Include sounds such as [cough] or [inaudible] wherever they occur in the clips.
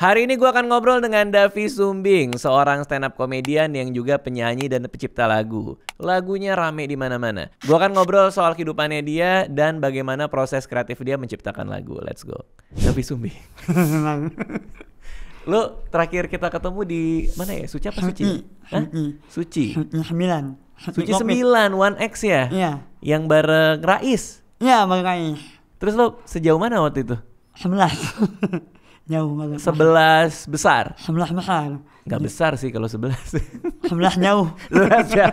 Hari ini gue akan ngobrol dengan Davi Sumbing, seorang stand up komedian yang juga penyanyi dan pencipta lagu. Lagunya rame di mana-mana. Gue akan ngobrol soal kehidupannya dia dan bagaimana proses kreatif dia menciptakan lagu. Let's go. Davi Sumbing. Lo terakhir kita ketemu di mana ya? Suci apa Suci? Suci. Suci sembilan. Suci sembilan, One X ya? Iya. Yang bareng Rais. Iya, bareng Rais. Terus lo sejauh mana waktu itu? Sebelas. [laughs] nyaw sebelas besar hamlah mahal nggak besar sih kalau sebelas [laughs] hamlah jauh [laughs] ya?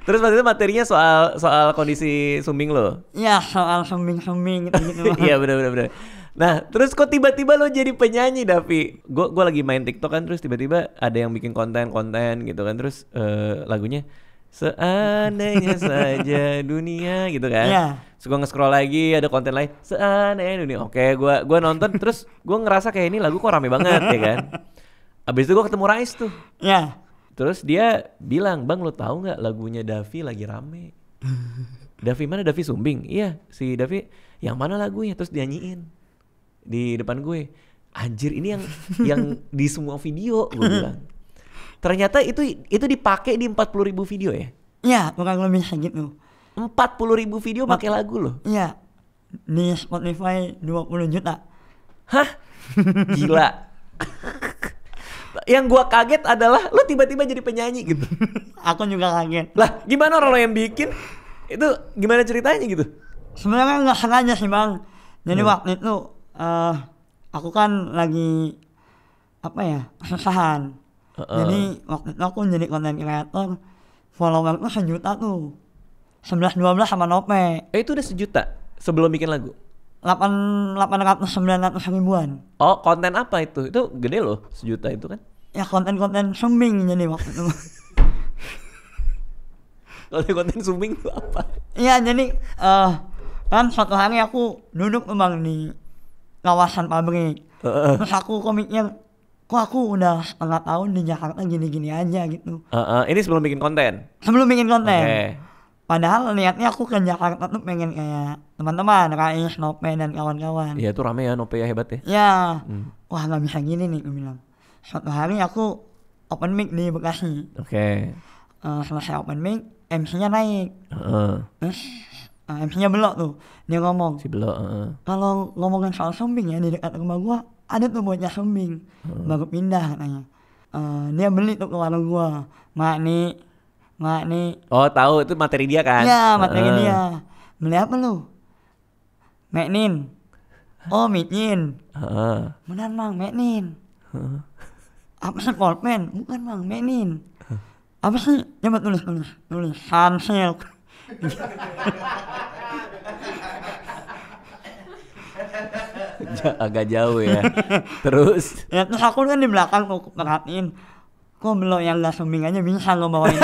Terus maksudnya materinya soal soal kondisi sumbing lo? Ya soal sumbing-sumbing gitu, gitu. [laughs] Iya benar benar benar. Nah, terus kok tiba-tiba lo jadi penyanyi, Davi? Gue gue lagi main TikTok kan, terus tiba-tiba ada yang bikin konten-konten gitu kan, terus uh, lagunya Seandainya [laughs] saja dunia gitu kan. Yeah. Terus gue nge-scroll lagi ada konten lain. Seandainya dunia. Oke, gua gua nonton terus gue ngerasa kayak ini lagu kok rame banget ya kan. Abis itu gue ketemu Rais tuh. Yeah. Terus dia bilang, "Bang, lo tau nggak lagunya Davi lagi rame?" [laughs] Davi mana? Davi Sumbing. Iya, si Davi yang mana lagunya? Terus dianyiin di depan gue. Anjir, ini yang yang di semua video gue [laughs] bilang Ternyata itu itu dipakai di empat puluh ribu video ya? Iya, bukan lebih gitu. empat puluh ribu video pakai lagu loh? Iya. Di Spotify puluh juta. Hah? Gila. yang gua kaget adalah lo tiba-tiba jadi penyanyi gitu. Aku juga kaget. Lah, gimana orang lo yang bikin? Itu gimana ceritanya gitu? Sebenarnya nggak sengaja sih bang. Jadi hmm. waktu itu uh, aku kan lagi apa ya kesusahan Uh -uh. Jadi waktu itu aku jadi konten creator, follower tuh sejuta tuh. Sebelas dua belas sama Nope. Eh itu udah sejuta sebelum bikin lagu? Delapan delapan ratus sembilan ratus ribuan. Oh konten apa itu? Itu gede loh sejuta itu kan? Ya konten-konten sumbing jadi waktu itu. [laughs] konten-konten sumbing itu apa? Iya jadi uh, kan suatu hari aku duduk emang di kawasan pabrik. Uh -uh. Terus aku komiknya kok aku udah setengah tahun di Jakarta gini-gini aja gitu. Uh, uh, ini sebelum bikin konten? Sebelum bikin konten. Okay. Padahal niatnya aku ke Jakarta tuh pengen kayak teman-teman, Rais, Nope, dan kawan-kawan. Iya tuh rame ya, Nope ya hebat ya. Iya. Hmm. Wah nggak bisa gini nih, gue bilang. Suatu hari aku open mic di Bekasi. Oke. Okay. Uh, eh, selesai open mic, MC-nya naik. Uh. uh, eh, MC-nya belok tuh, dia ngomong. Si belok. Uh. Kalau ngomongin soal sombing ya di dekat rumah gua, ada tuh bocah kambing hmm. baru pindah katanya uh, dia beli tuh ke warung gua mak nih mak nih oh tahu itu materi dia kan iya materi uh. dia beli apa lu nin Oh Meknin uh. Benar mang nin uh. Apa sih Coldman? Bukan mang nin uh. Apa sih? Coba tulis tulis Tulis hansel [laughs] agak jauh ya. [laughs] Terus? Ya terus aku kan di belakang aku perhatiin kok belok yang nggak sumbingannya bisa lo ini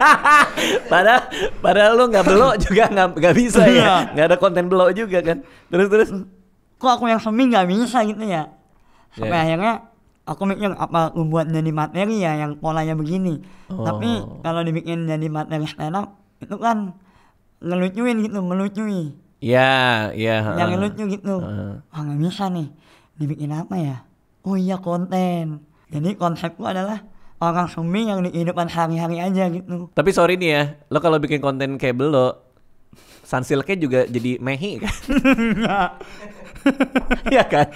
[laughs] padahal padahal lo nggak belok juga nggak bisa ya iya. nggak ada konten belok juga kan terus terus kok aku yang sumbing bisa gitu ya sampai yeah. akhirnya aku mikir apa membuat jadi materi ya yang polanya begini oh. tapi kalau dibikin jadi materi stand up itu kan ngelucuin gitu melucui Iya, iya. Yang lucu gitu. Uh. Wah nggak bisa nih. Dibikin apa ya? Oh iya konten. Jadi konsepku adalah orang sumi yang di kehidupan hari-hari aja gitu. Tapi sorry nih ya, lo kalau bikin konten kayak lo, sunsilknya juga jadi mehi kan? [laughs] [laughs] Iya kan?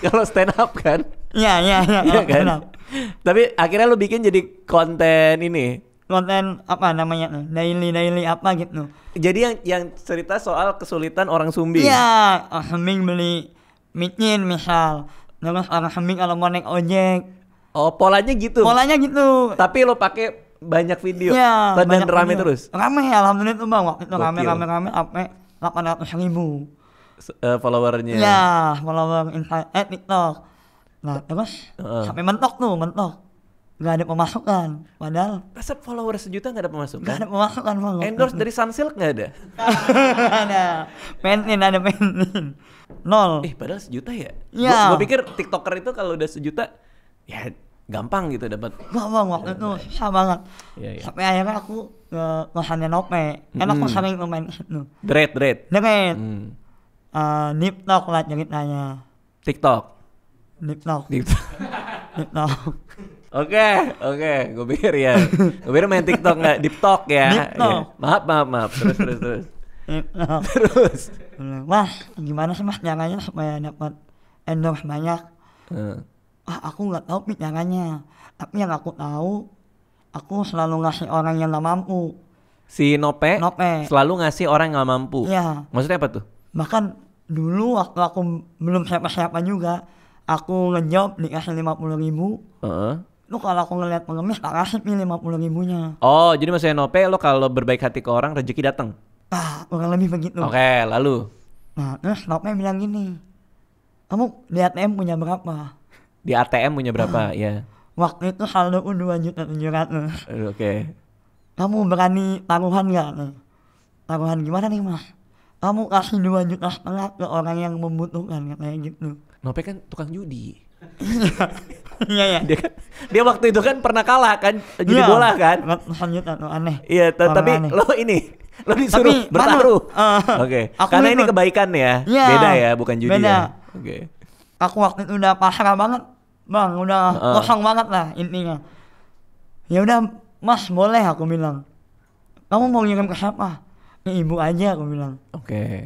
kalau stand up kan? Iya, iya, iya. iya kan? Tapi akhirnya lo bikin jadi konten ini, konten apa namanya daily daily apa gitu jadi yang yang cerita soal kesulitan orang sumbing iya Heming beli micin misal terus orang Heming kalau mau naik ojek oh polanya gitu polanya gitu tapi lo pakai banyak video iya, dan rame video. terus rame alhamdulillah bang waktu itu rame rame rame apa delapan ratus ribu uh, followernya ya follower insta eh tiktok nah terus uh. sampai mentok tuh mentok nggak ada pemasukan padahal masa follower sejuta nggak ada pemasukan nggak ada pemasukan bang endorse dari Sunsilk nggak ada [laughs] ada mainin ada mainin nol eh padahal sejuta ya ya gua pikir tiktoker itu kalau udah sejuta ya gampang gitu dapat bang, waktu itu susah banget ya, ya. sampai akhirnya aku ke kosannya Nope kan aku sering main itu dread dread dread hmm. uh, niptok lah ceritanya tiktok niptok niptok niptok Oke, oke, gue pikir ya. Gue pikir main TikTok nggak deep ya. Ya. Maaf, maaf, maaf. Terus, terus, terus. terus. Wah gimana sih mas caranya supaya dapat endorse banyak? Hmm. Ah, aku nggak tahu caranya. Tapi yang aku tahu, aku selalu ngasih orang yang nggak mampu. Si Nope, Nope selalu ngasih orang yang nggak mampu. Iya. Maksudnya apa tuh? Bahkan dulu waktu aku belum siapa-siapa juga, aku ngejawab dikasih lima puluh ribu. Uh -uh lu kalau aku ngeliat pengemis tak kasih nih lima puluh ribunya oh jadi maksudnya nope lo kalau berbaik hati ke orang rezeki datang ah kurang lebih begitu oke okay, lalu nah terus nope bilang gini kamu di ATM punya berapa di ATM punya berapa ah, ya waktu itu saldo dua juta tujuh ratus oke kamu berani taruhan gak taruhan gimana nih mas kamu kasih dua juta setengah ke orang yang membutuhkan kayak gitu nope kan tukang judi iya. Iya ya. Dia kan dia waktu itu kan pernah kalah kan jadi ya, bola kan. Lanjut aneh. Iya, tapi lo ini lo disuruh tapi, bertaruh. Uh, Oke. Okay. Karena ini kebaikan ya. ya. Beda ya, bukan judi. Beda. Ya. Oke. Okay. Aku waktu itu udah pasrah banget, Bang. Udah uh. kosong banget lah intinya. Ya udah, Mas boleh aku bilang. Kamu mau ngirim ke siapa? Ke ibu aja aku bilang. Oke. Okay.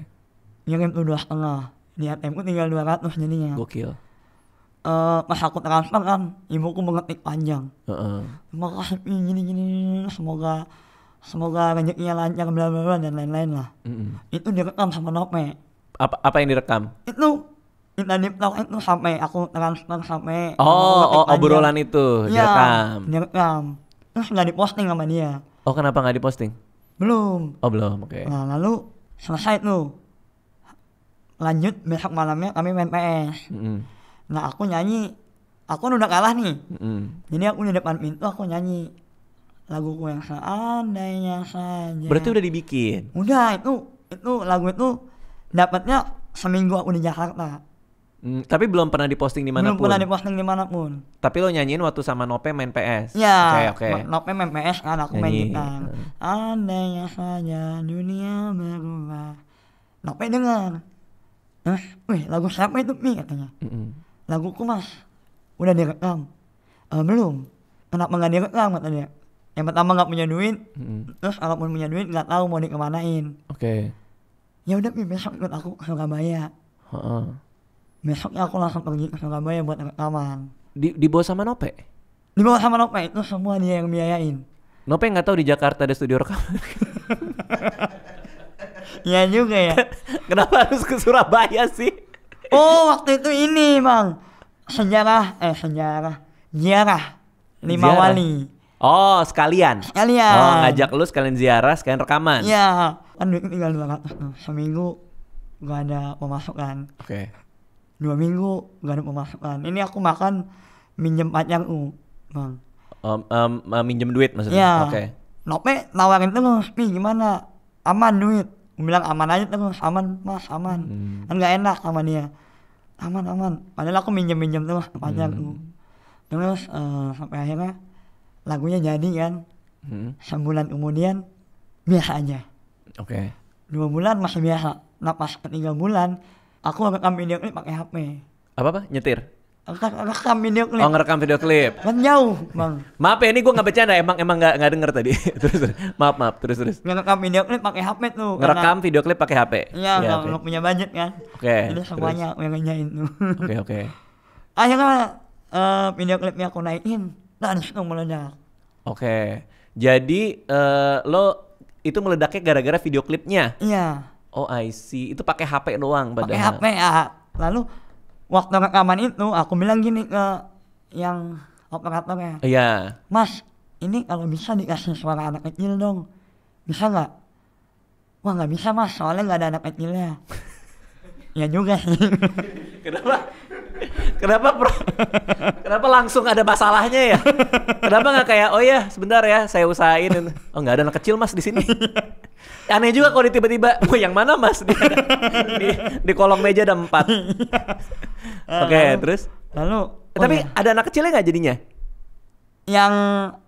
Ngirim tuh dua setengah. Di ATM tinggal tinggal 200 jadinya. Gokil uh, masa aku transfer kan, ibuku mengetik panjang uh-uh. terima semoga semoga banyaknya lancar bla bla bla dan lain-lain lah uh -uh. itu direkam sama Nope apa apa yang direkam itu di tahu itu sampai aku transfer sampai oh, oh obrolan itu ya, direkam direkam terus nggak diposting sama dia oh kenapa nggak diposting belum oh belum oke okay. nah lalu selesai tuh lanjut besok malamnya kami main PS mm-hmm nah aku nyanyi aku kan udah kalah nih mm. jadi aku di depan pintu aku nyanyi laguku yang seandainya saja berarti udah dibikin udah itu itu lagu itu dapatnya seminggu aku di Jakarta Mm, tapi belum pernah diposting di manapun. Belum pernah diposting di manapun. Tapi lo nyanyiin waktu sama Nope main PS. Iya. Oke, okay, okay. Nope main PS kan aku Nyanyi. main gitar. Andainya saja dunia berubah. Nope dengar. Eh, wih lagu siapa itu Mi katanya. Mm -mm laguku mah udah direkam uh, belum kenapa nggak direkam katanya yang pertama nggak punya duit hmm. terus kalau punya duit nggak tahu mau dikemanain oke okay. ya udah besok ikut aku ke Surabaya uh -uh. besoknya aku langsung pergi ke Surabaya buat rekaman di dibawa sama Nope dibawa sama Nope itu semua dia yang biayain Nope nggak tahu di Jakarta ada studio rekaman [laughs] ya juga ya [laughs] kenapa harus ke Surabaya sih Oh, waktu itu ini, Bang. Sejarah eh sejarah. Ziarah lima ziarah. wali. Oh, sekalian. Sekalian. Oh, ngajak lu sekalian ziarah, sekalian rekaman. Iya. Kan tinggal dua ratus nah, Seminggu gak ada pemasukan. Oke. Okay. Dua minggu gak ada pemasukan. Ini aku makan minjem pacar u Bang. Um, um, minjem duit maksudnya. Iya. Oke. Okay. Nope nawarin terus, nih gimana? Aman duit bilang aman aja tuh aman mas aman hmm. kan nggak enak ya aman aman padahal aku minjem minjem hmm. tuh banyak hmm. terus uh, eh, sampai akhirnya lagunya jadi kan hmm. sebulan kemudian biasa aja oke okay. dua bulan masih biasa nah pas ketiga bulan aku ambil video ini pakai HP apa apa nyetir rekam video klip. Oh ngerekam video klip. Kan bang. maaf ya ini gue nggak bercanda emang emang nggak nggak denger tadi. [laughs] terus terus. Maaf maaf terus terus. Ngerekam video klip pakai HP tuh. Ngerekam video klip pakai HP. Iya ya, kalau okay. punya budget kan. Oke. Okay, Jadi semuanya yang nyanyain tuh. Oke oke. ayo [laughs] Akhirnya uh, video klipnya aku naikin nah, dan langsung meledak. Oke. Okay. Jadi uh, lo itu meledaknya gara-gara video klipnya? Iya. Oh I see. Itu pakai HP doang Pakai HP ya. Lalu waktu rekaman itu aku bilang gini ke yang operatornya iya yeah. mas ini kalau bisa dikasih suara anak kecil dong bisa nggak wah nggak bisa mas soalnya nggak ada anak kecilnya [laughs] ya juga sih kenapa kenapa pro, kenapa langsung ada masalahnya ya kenapa nggak kayak oh ya sebentar ya saya usahain oh nggak ada anak kecil mas di sini [laughs] Aneh juga kalau tiba-tiba, oh, yang mana mas? Di, di, di kolong meja ada empat. [laughs] Oke, okay, terus? Lalu, eh, oh tapi ya. ada anak kecilnya gak jadinya? Yang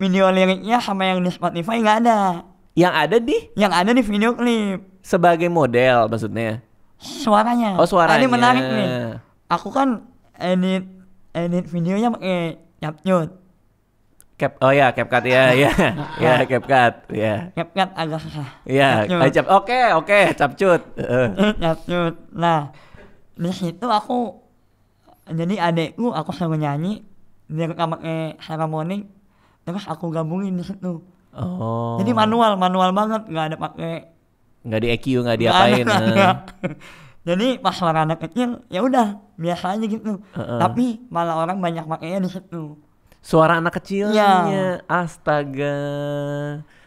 video liriknya sama yang di Spotify nggak ada. Yang ada di? Yang ada di video klip. Sebagai model maksudnya? Suaranya. Oh suaranya. Ini menarik nih. Aku kan edit edit videonya pakai CapCut. Cap oh ya CapCut ya ya [laughs] ya CapCut ya. CapCut agak ya eh, cap oke oke capcut. Eh. capcut. Nah di situ aku jadi adekku aku selalu nyanyi dia rekam pakai Morning terus aku gabungin di situ. Oh. Jadi manual manual banget nggak ada pakai nggak di EQ nggak diapain. Eh. Jadi pas orang anak kecil ya udah biasa aja gitu. Uh -uh. Tapi malah orang banyak pakainya di situ suara anak kecilnya. Ya. Astaga.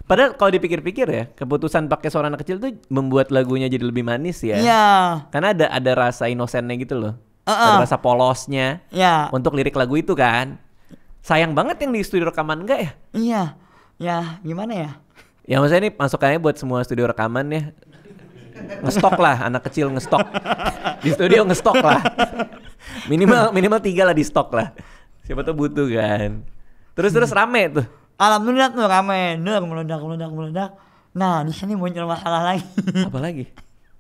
Padahal kalau dipikir-pikir ya, keputusan pakai suara anak kecil tuh membuat lagunya jadi lebih manis ya. Iya. Karena ada ada rasa inosennya gitu loh. Uh -uh. Ada rasa polosnya. Iya. Untuk lirik lagu itu kan. Sayang banget yang di studio rekaman enggak ya? Iya. Ya, gimana ya? Ya maksudnya ini masukannya buat semua studio rekaman ya. Ngestok lah anak kecil ngestok. di studio ngestok lah. Minimal minimal tiga lah di stok lah. Siapa tuh butuh kan. Terus terus hmm. rame tuh. Alhamdulillah tuh rame, nur meledak meledak meledak. Nah di sini muncul masalah lagi. Apa lagi?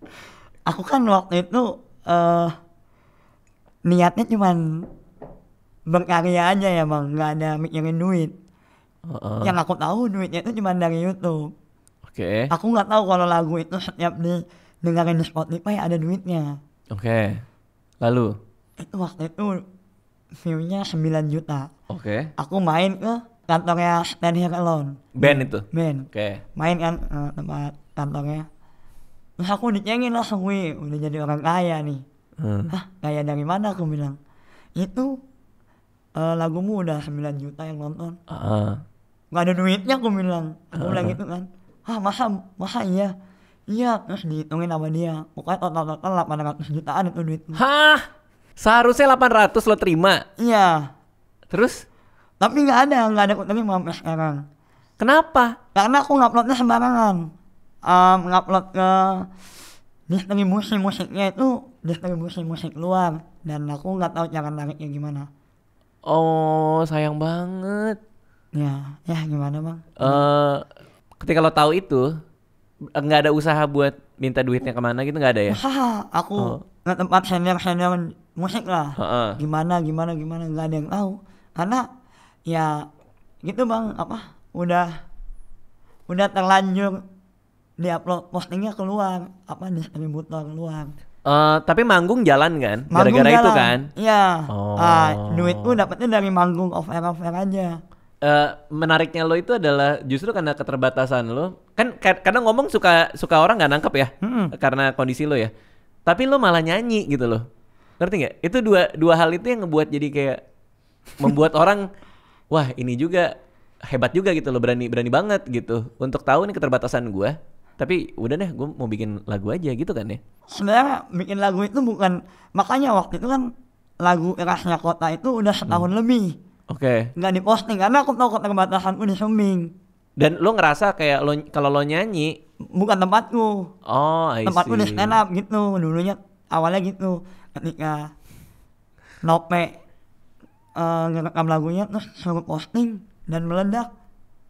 [laughs] Aku kan waktu itu uh, niatnya cuma berkarya aja ya bang, nggak ada mikirin duit. Uh -uh. Yang aku tahu duitnya itu cuma dari YouTube. Oke. Okay. Aku nggak tahu kalau lagu itu setiap di dengerin di Spotify ada duitnya. Oke. Okay. Lalu? Itu waktu itu viewnya 9 juta. Oke. Okay. Aku main ke kantornya Stand Here Alone. Band itu? Band. Oke. Okay. Main kan uh, tempat kantornya. Terus aku dicengin langsung, wih udah jadi orang kaya nih. Hmm. Hah, kaya dari mana aku bilang? Itu uh, lagumu udah 9 juta yang nonton. Uh. Gak ada duitnya aku bilang. Aku uh. bilang gitu kan. Hah, masa, masa iya? Iya, terus dihitungin sama dia. Pokoknya total-total 800 jutaan itu duit. Hah? Seharusnya 800 lo terima. Iya. Terus? Tapi nggak ada, nggak ada tapi mau sekarang. Kenapa? Karena aku nguploadnya sembarangan. Um, ngupload ke dari musik-musiknya itu distribusi musik luar dan aku nggak tahu cara nariknya gimana. Oh, sayang banget. Ya, ya gimana bang? Eh, uh, ketika lo tahu itu, nggak ada usaha buat minta duitnya kemana gitu nggak ada ya? Usaha, aku oh. tempat senior senior musik lah uh-uh. gimana gimana gimana nggak ada yang tahu karena ya gitu bang apa udah udah terlanjur di upload postingnya keluar apa nih distributor keluar Uh, tapi manggung jalan kan, gara-gara itu kan? Iya. Oh. Uh, duit pun dapetnya dari manggung off air off air aja. Uh, menariknya lo itu adalah justru karena keterbatasan lo, kan karena ngomong suka suka orang nggak nangkep ya, hmm. karena kondisi lo ya. Tapi lo malah nyanyi gitu loh ngerti nggak itu dua dua hal itu yang ngebuat jadi kayak membuat [laughs] orang wah ini juga hebat juga gitu loh berani berani banget gitu untuk tahu nih keterbatasan gue tapi udah deh gue mau bikin lagu aja gitu kan ya sebenarnya bikin lagu itu bukan makanya waktu itu kan lagu erasnya kota itu udah hmm. setahun hmm. lebih oke okay. nggak diposting karena aku tahu keterbatasan udah suming dan lo ngerasa kayak lo kalau lo nyanyi bukan tempatku oh I see. tempatku udah stand up gitu dulunya awalnya gitu teknik ya nope uh, ngerekam lagunya posting dan meledak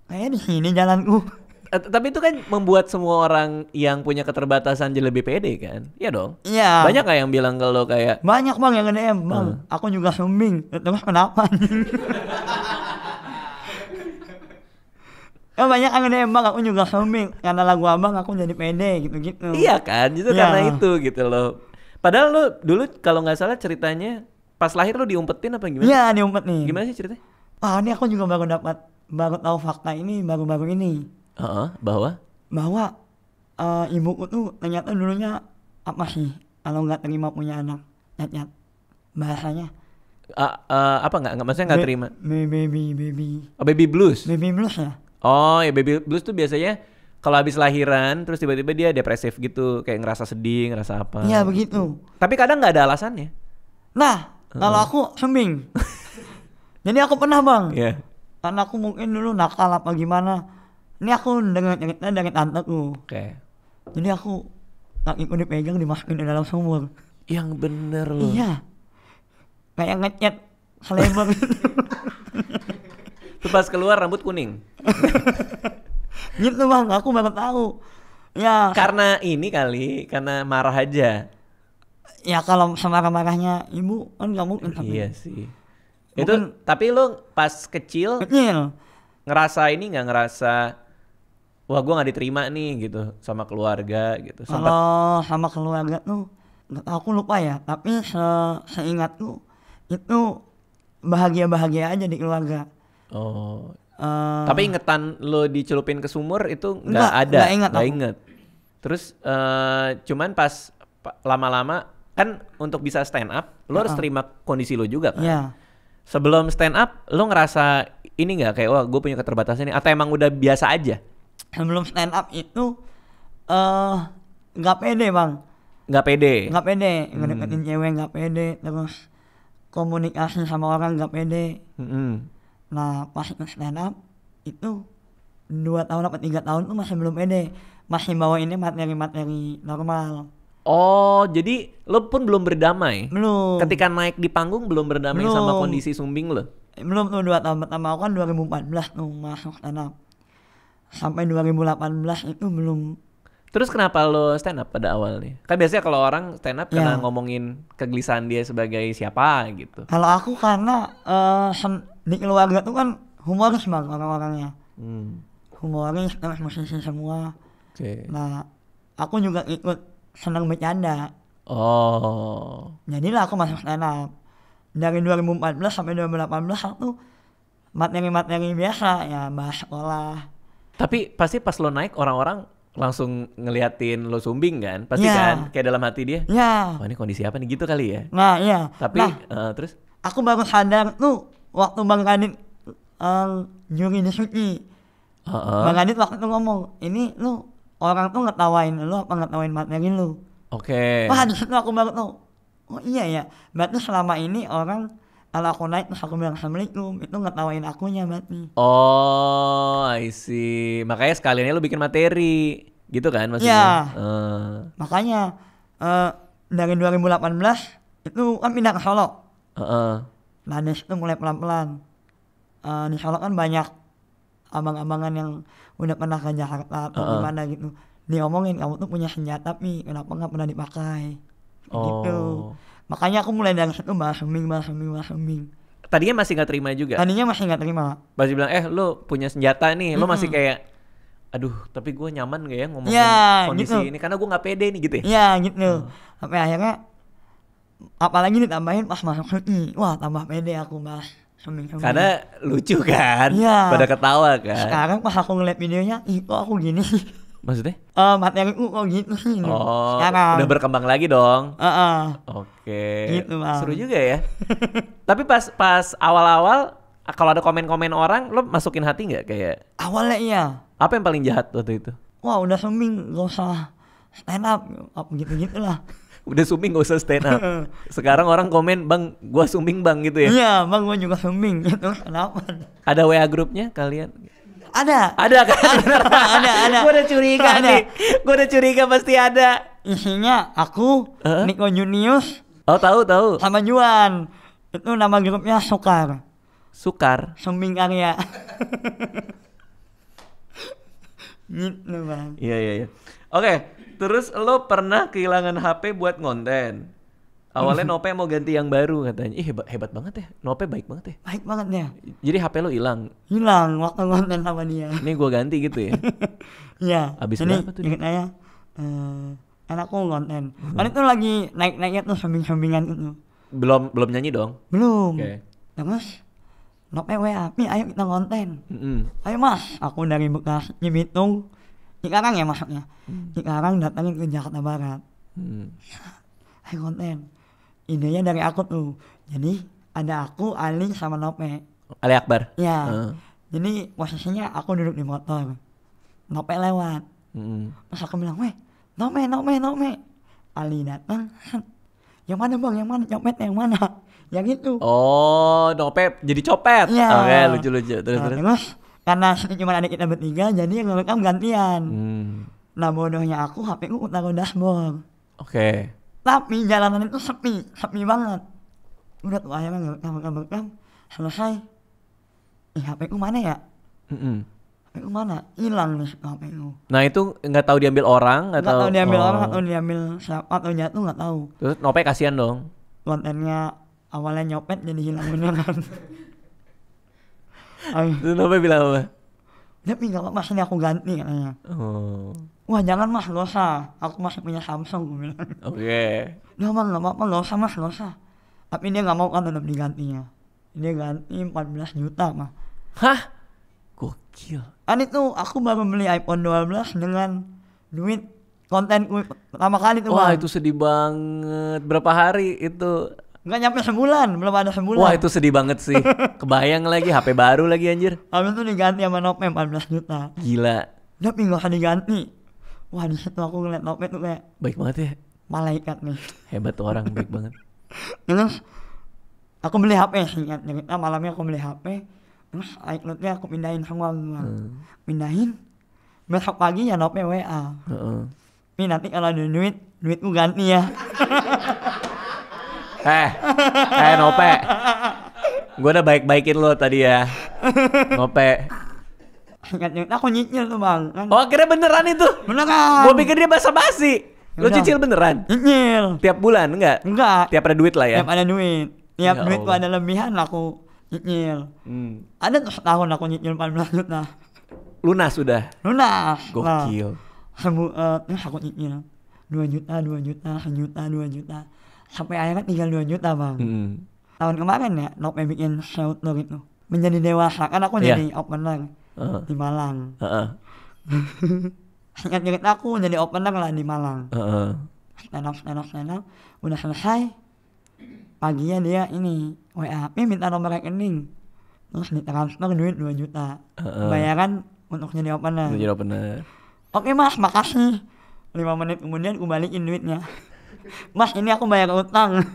kayak di sini jalanku eh, tapi itu kan membuat semua orang yang punya keterbatasan jadi lebih pede kan iya dong iya banyak kayak yang bilang kalau kayak banyak bang yang nge-DM bang hmm. aku juga sumbing terus kenapa [laughs] Oh, banyak yang nge-DM bang aku juga sumbing karena lagu abang aku jadi pede gitu-gitu iya kan itu ya. karena itu gitu loh Padahal lu dulu kalau nggak salah ceritanya pas lahir lu diumpetin apa gimana? Iya, diumpet nih. Gimana sih ceritanya? Ah, ini aku juga baru dapat baru tahu fakta ini baru-baru ini. Heeh, uh -uh, bahwa bahwa uh, ibuku tuh ternyata dulunya apa sih kalau nggak terima punya anak nyat-nyat bahasanya uh, uh, apa nggak nggak maksudnya nggak terima baby baby baby oh baby blues baby blues ya oh ya baby blues tuh biasanya kalau habis lahiran terus tiba-tiba dia depresif gitu kayak ngerasa sedih ngerasa apa iya begitu tapi kadang nggak ada alasannya nah kalau aku seming jadi aku pernah bang yeah. karena aku mungkin dulu nakal apa gimana ini aku dengan dengan dengan anakku. oke okay. jadi aku kakiku dipegang dimasukin di dalam sumur yang bener loh iya kayak ngecat selebar [laughs] itu pas keluar rambut kuning [laughs] gitu bang aku banget tahu ya karena ini kali karena marah aja ya kalau marah-marahnya ibu kan nggak mungkin tapi iya sih mungkin. itu tapi lu pas kecil kecil ngerasa ini nggak ngerasa wah gua nggak diterima nih gitu sama keluarga gitu sama kalau oh, sama keluarga tuh aku lupa ya tapi se seingat tuh itu bahagia bahagia aja di keluarga oh Uh, Tapi ingetan lo dicelupin ke sumur itu nggak ada. Nggak inget. inget. Terus uh, cuman pas lama-lama kan untuk bisa stand up lo uh -uh. harus terima kondisi lo juga kan. Yeah. Sebelum stand up lo ngerasa ini nggak kayak wah gue punya keterbatasan ini atau emang udah biasa aja? Sebelum stand up itu eh, nggak uh, pede bang. Nggak pede. Nggak pede. Hmm. Ngedeketin cewek nggak pede. Terus komunikasi sama orang nggak pede. -hmm Nah pas stand itu dua tahun atau tiga tahun tuh masih belum ini masih bawa ini materi-materi normal Oh, jadi lo pun belum berdamai? Belum. Ketika naik di panggung belum berdamai belum. sama kondisi sumbing lo? Eh, belum tuh dua tahun pertama kan ribu kan 2014 tuh masuk stand up. Sampai 2018 itu belum. Terus kenapa lo stand up pada awalnya? Kan biasanya kalau orang stand up yeah. karena iya. ngomongin kegelisahan dia sebagai siapa gitu. Kalau aku karena uh, di keluarga tuh kan humoris semangat orang-orangnya hmm. humoris terus musisi semua okay. nah aku juga ikut senang bercanda oh jadilah aku masuk stand up dari 2014 sampai 2018 aku materi-materi biasa ya bahas sekolah tapi pasti pas lo naik orang-orang langsung ngeliatin lo sumbing kan pasti yeah. kan kayak dalam hati dia ya yeah. oh ini kondisi apa nih gitu kali ya nah iya tapi nah, uh, terus aku baru sadar tuh waktu Bang Radit uh, eh, nyuri di Suci uh-uh. Bang Radit waktu itu ngomong ini lu orang tuh ngetawain lu apa ngetawain materi lu oke okay. wah disitu aku baru tuh oh, oh iya ya berarti selama ini orang ala aku naik terus aku bilang assalamualaikum itu ngetawain akunya berarti oh I see makanya sekaliannya lu bikin materi gitu kan maksudnya iya Uh. makanya uh, dari 2018 itu kan pindah ke Solo uh -uh manis nah, itu mulai pelan-pelan uh, di Solo kan banyak abang-abangan yang udah pernah ke Jakarta atau uh -uh. gimana gitu kamu tuh punya senjata tapi kenapa nggak pernah dipakai gitu. oh. gitu makanya aku mulai dari situ bahas seming, bahas seming, bahas seming. tadinya masih nggak terima juga tadinya masih nggak terima masih bilang eh lu punya senjata nih lu mm -hmm. masih kayak aduh tapi gue nyaman gak ya ngomongin ya, kondisi gitu. ini karena gue nggak pede nih gitu ya ya gitu hmm. sampai akhirnya apalagi tambahin mah Mahmud ini wah tambah pede aku mah karena lucu kan ya. pada ketawa kan sekarang pas aku ngeliat videonya ih kok aku gini maksudnya eh, uh, materi gue kok gitu oh sekarang udah berkembang lagi dong uh -uh. oke okay. gitu bang. seru juga ya tapi pas pas awal-awal kalau ada komen-komen orang lo masukin hati nggak kayak awalnya iya apa yang paling jahat waktu itu wah udah seming gak usah stand up apa gitu gitulah udah sumbing gak usah stand up. Sekarang orang komen, "Bang, gua sumbing, Bang." gitu ya. Iya, Bang, gua juga sumbing gitu. Kenapa? Ada WA grupnya kalian? Ada. Ada kan? ada, [laughs] ada, ada. Gua udah curiga ada. nih. Gua udah curiga pasti ada. Isinya aku, uh -huh. Junius. Oh, tahu, tahu. Sama Juan. Itu nama grupnya Sukar. Sukar. Suming Karya. [laughs] gitu, Iya, iya, iya. Oke, Terus lo pernah kehilangan HP buat ngonten? Awalnya hmm. Nope mau ganti yang baru katanya. Ih hebat, hebat banget ya. Nope baik banget ya. Baik banget ya. Jadi HP lo hilang. Hilang waktu ngonten sama dia. Ini gua ganti gitu ya. [laughs] Iya. Abis ini berapa tuh? Ingat aja. Uh, ya? eh, anakku ngonten. Hmm. Kan itu lagi naik-naiknya tuh sembing-sembingan itu. Belum belum nyanyi dong? Belum. Oke. Okay. Ya, mas, Nope WA, Mi ayo kita ngonten. Mm -hmm. Ayo mas, aku dari Bekasi Nyimitung. Cikarang ya maksudnya hmm. Cikarang datangin ke Jakarta Barat hmm. high ya. content idenya dari aku tuh jadi ada aku Ali sama Nope Ali Akbar ya uh. jadi posisinya aku duduk di motor Nope lewat hmm. pas aku bilang weh Nope Nope Nope Ali datang yang mana bang yang mana copet yang mana yang itu oh Nope jadi copet ya. oke okay, lucu lucu terus nah, terus, terus karena [laughs] cuma ada kita bertiga jadi yang ngerekam gantian hmm. nah bodohnya aku HP ku taruh dashboard oke okay. tapi jalanan itu sepi sepi banget udah tuh akhirnya ngerekam rekam rekam selesai eh HP ku mana ya mm -mm. mana hilang nih HP ku nah itu nggak tahu diambil orang nggak tahu diambil oh. orang atau diambil siapa atau jatuh nggak tahu terus nope kasihan dong kontennya awalnya nyopet jadi hilang beneran [laughs] Terus apa bilang apa? Tapi gak apa-apa sini aku ganti katanya. Oh. Wah jangan mas sah. aku masih punya Samsung Oke. Okay. Nah mas gak apa-apa dosa mas dosa. Tapi dia gak mau kan tetap digantinya. Dia ganti 14 juta mah. Hah? Gokil. Kan itu aku baru beli iPhone 12 dengan duit konten pertama kali tuh Wah bang. itu sedih banget. Berapa hari itu Nggak nyampe sebulan, belum ada sebulan. Wah itu sedih banget sih. [laughs] Kebayang lagi HP baru lagi anjir. Habis itu diganti sama Nokia 14 juta. Gila. Tapi nggak kan diganti. Wah di situ aku ngeliat Nokia tuh kayak. Baik banget ya. Malaikat nih. Hebat tuh orang, baik banget. [laughs] Terus aku beli HP singkat Nah, malamnya aku beli HP terus iCloudnya aku pindahin semua hmm. pindahin besok pagi ya Nokia WA uh -uh. Ini nanti kalau ada duit duitku ganti ya [laughs] eh, eh Nope. Gue udah baik-baikin lo tadi ya. Nope. Aku nyicil tuh bang. Kan- oh akhirnya beneran itu? Beneran. Gue pikir dia basa-basi. Lo cicil beneran? Nyicil. Tiap bulan enggak? Enggak. Tiap ada duit lah ya? Tiap ada duit. Tiap ya duit gue ada lebihan aku nyicil. Hmm. Ada tahun aku nyicil 14 juta. Lunas sudah. Lunas. Gokil. Nah, aku, uh, aku nyicil. 2 juta, dua juta, dua juta, dua juta sampai akhirnya tinggal 2 juta bang mm. tahun kemarin ya Nope bikin shout itu menjadi dewasa kan aku yeah. jadi opener uh. di Malang uh -uh. [laughs] Ingat ingat aku jadi opener lah di Malang uh -uh. stand udah selesai paginya dia ini WA ini minta nomor rekening terus ditransfer duit dua juta uh -uh. bayaran untuk jadi opener jadi opener oke mas makasih 5 menit kemudian gue balikin duitnya Mah ini aku bayar utang.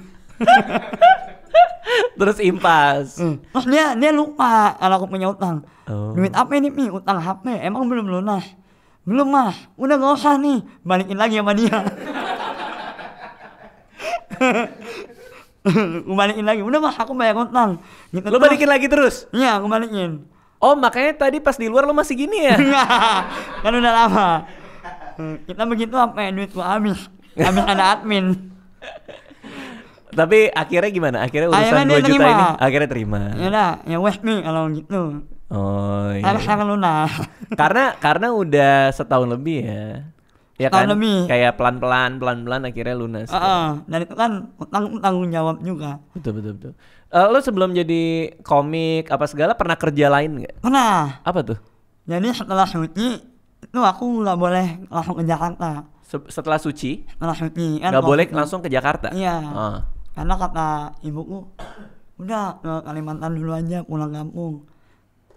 [laughs] Terus impas. Hmm. Mas dia dia lupa kalau aku punya utang. Oh. Duit apa ini Mi? Utang HP. Emang belum lunas? Belum mah. Udah gak usah nih. Balikin lagi sama dia. gue [laughs] balikin lagi. Udah mah aku bayar utang. Gitu Lo balikin lagi terus? Iya, aku balikin. Oh makanya tadi pas di luar lo masih gini ya? [laughs] kan udah lama. Kita begitu apa duit gua habis habis ada admin tapi akhirnya gimana akhirnya urusan dua juta terima. ini akhirnya terima ya lah ya weh nih kalau gitu oh iya harus lunas karena karena udah setahun lebih ya ya setahun kan lebih. kayak pelan pelan pelan pelan akhirnya lunas uh, uh, dan itu kan tanggung tanggung jawab juga betul betul betul uh, eh, lo sebelum jadi komik apa segala pernah kerja lain nggak pernah apa tuh jadi setelah syuting itu aku nggak boleh langsung ke Jakarta setelah suci setelah suci kan nggak boleh langsung ke Jakarta iya uh. karena kata ibuku udah ke Kalimantan dulu aja pulang kampung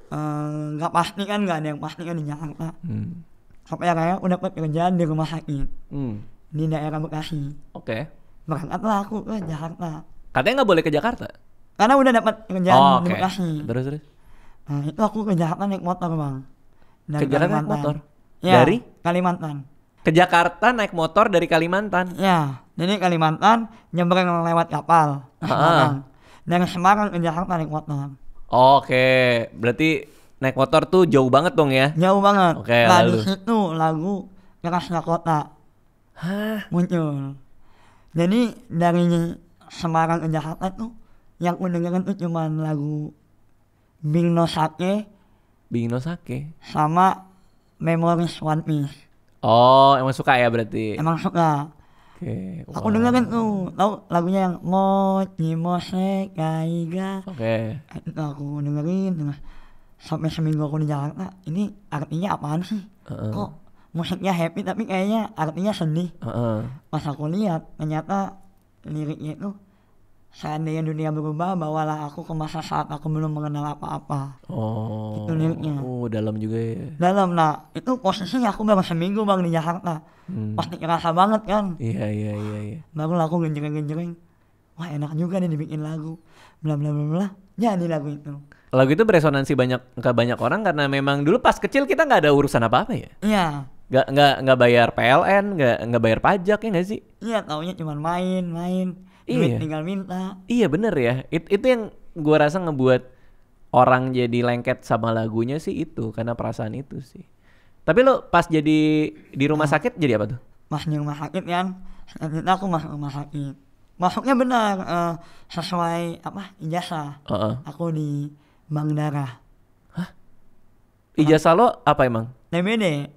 eh, nggak uh, pasti kan nggak ada yang pasti kan di Jakarta hmm. sampai akhirnya udah pekerjaan di rumah sakit hmm. di daerah Bekasi oke okay. berangkatlah aku ke Jakarta katanya nggak boleh ke Jakarta karena udah dapat kerjaan oh, okay. di Bekasi terus terus nah itu aku ke Jakarta naik motor bang dari ke Jakarta naik motor ya, dari Kalimantan ke Jakarta naik motor dari Kalimantan. Ya, jadi Kalimantan nyebrang lewat kapal. Heeh. Dari Semarang ke Jakarta naik motor. Oke, berarti naik motor tuh jauh banget dong ya? Jauh banget. Oke, nah, lalu. situ lagu kerasnya kota. Hah? Muncul. Jadi dari Semarang ke Jakarta tuh yang mendengarkan tuh cuma lagu Bing No Sake. Bing No Sake? Sama Memories One Piece. Oh, emang suka ya berarti? Emang suka. Oke. Kan okay. Eh, aku dengerin tuh, tau lagunya yang Mo Cimohe Kaiga. Oke. Okay. aku dengerin, dengar sampai seminggu aku di Jakarta. Ini artinya apaan sih? Uh-uh. Kok musiknya happy tapi kayaknya artinya sedih. Uh-uh. Pas aku lihat ternyata liriknya tuh seandainya dunia berubah bawalah aku ke masa saat aku belum mengenal apa-apa oh itu liriknya oh dalam juga ya dalam nah itu posisinya aku baru seminggu bang di Jakarta hmm. pasti kerasa banget kan iya iya iya iya baru aku genjreng-genjreng wah enak juga nih dibikin lagu bla bla bla bla jadi lagu itu lagu itu beresonansi banyak ke banyak orang karena memang dulu pas kecil kita nggak ada urusan apa apa ya iya Gak gak gak bayar PLN gak gak bayar pajak ya nggak sih iya taunya cuma main main duit iya. tinggal minta iya bener ya It, itu yang gue rasa ngebuat orang jadi lengket sama lagunya sih itu karena perasaan itu sih tapi lo pas jadi di rumah ah. sakit jadi apa tuh mah di rumah sakit kan aku mah rumah sakit masuknya benar uh, sesuai apa ijazah uh -uh. aku di bank darah Hah? ijazah lo apa emang TBD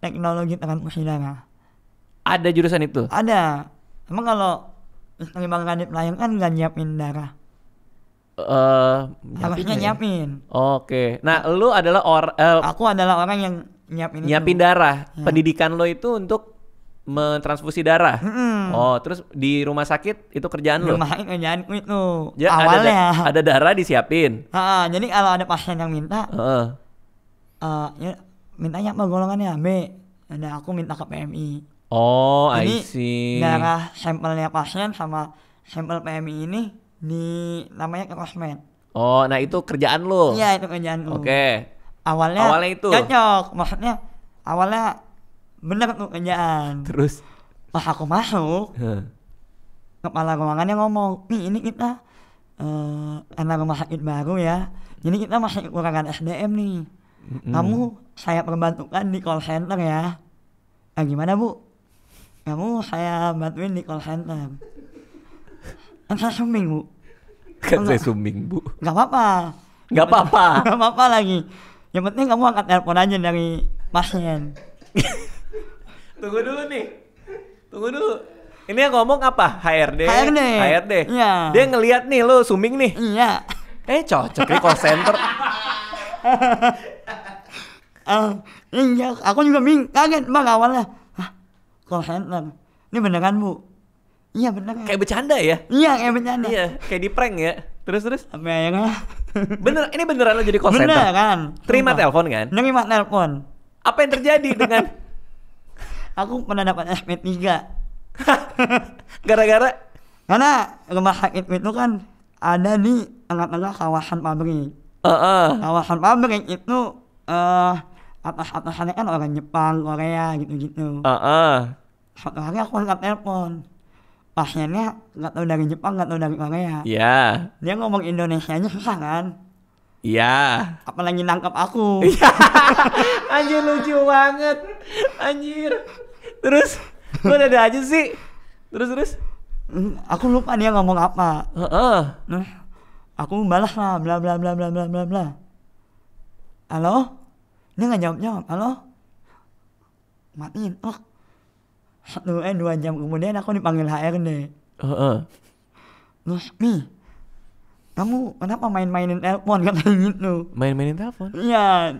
teknologi transfusi darah ada jurusan itu ada emang kalau terus nerima Radit kan nggak nyiapin darah uh, harusnya ya? nyiapin oke okay. nah lu adalah or uh, aku adalah orang yang nyiapin nyiapin itu. darah ya. pendidikan lo itu untuk mentransfusi darah. hmm Oh, terus di rumah sakit itu kerjaan lo? Rumah sakit kerjaan itu. Ya, Awalnya ada, da- ada darah disiapin. Ha, jadi kalau ada pasien yang minta, uh. Uh, ya, mintanya apa golongannya? B. Ada aku minta ke PMI. Oh, Jadi, I see. Darah sampelnya pasien sama sampel PMI ini di namanya ke kosmet. Oh, nah itu kerjaan lu. Iya, itu kerjaan lu. Oke. Okay. Awalnya Awalnya itu. Cocok. Maksudnya awalnya benar tuh kerjaan. Terus pas aku masuk, huh. kepala ruangannya ngomong, "Nih, ini kita eh uh, rumah sakit baru ya. Jadi kita masih kekurangan SDM nih. Mm -hmm. Kamu saya perbantukan di call center ya." Nah, gimana, Bu? saya saya di call center, kan saya suming bu Kan saya suming bu Gak apa-apa Gak apa-apa [laughs] Gak apa-apa lagi Yang penting kamu angkat telepon aja dari pasien Tunggu dulu nih Tunggu dulu Ini yang ngomong apa? HRD? HRD HRD Iya Dia ngeliat nih lo suming nih Iya Eh cocok nih call center uh, [laughs] Iya aku juga ming kaget bang awalnya call center ini beneran bu iya beneran kayak bercanda ya iya kayak bercanda iya kayak di prank ya terus terus apa akhirnya bener ini beneran lo jadi call bener, center kan terima telepon kan terima telepon apa yang terjadi dengan [laughs] aku pernah dapat SP3 [laughs] gara-gara karena rumah sakit itu kan ada di tengah-tengah kawasan pabrik uh -uh. kawasan pabrik itu uh, atas-atasannya kan orang Jepang, Korea gitu-gitu uh -uh satu hari aku angkat telepon pasiennya nggak tahu dari Jepang nggak tahu dari Korea iya yeah. dia ngomong Indonesia nya susah kan iya yeah. apalagi nangkap aku iya. [laughs] anjir lucu banget anjir terus lu ada aja sih terus terus hmm, aku lupa dia ngomong apa uh -uh. aku balas lah bla bla bla bla bla bla bla halo dia nggak jawab jawab halo matiin oh eh dua jam kemudian aku dipanggil HRD uh -uh. Loh, nih kamu kenapa main-mainin telepon [laughs] kata gitu main-mainin telepon iya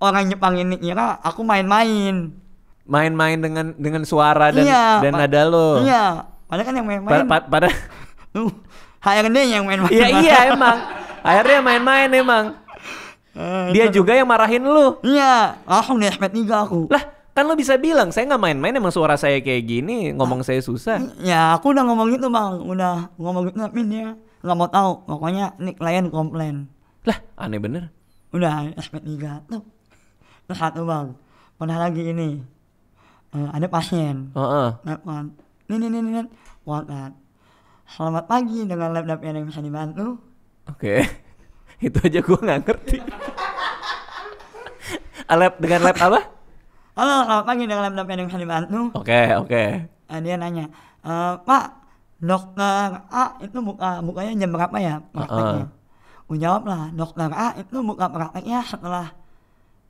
orang Jepang ini kira aku main-main main-main dengan dengan suara dan iya, dan nada lo iya padahal kan yang main-main pa pa pada uh, [laughs] HRD yang main-main iya iya emang akhirnya main-main emang eh, dia juga yang marahin lu iya aku nih sms aku lah kan lo bisa bilang saya nggak main-main emang suara saya kayak gini ngomong saya susah ya aku udah ngomong itu bang udah ngomong gitu tapi dia nggak mau tahu pokoknya nih klien komplain lah aneh bener udah aspek tiga tuh terus satu bang pernah lagi ini uh, ada pasien uh -uh. nih nih nih nih WhatsApp selamat pagi dengan laptop yang bisa dibantu oke okay. [laughs] itu aja gua nggak ngerti Alep [laughs] dengan lab apa? Halo, selamat pagi dengan laptop yang Halimantu. Oke, oke. Okay. Eh, dia nanya, e, Pak, dokter A itu buka bukanya jam berapa ya prakteknya? Uh -uh. jawab lah, dokter A itu buka prakteknya setelah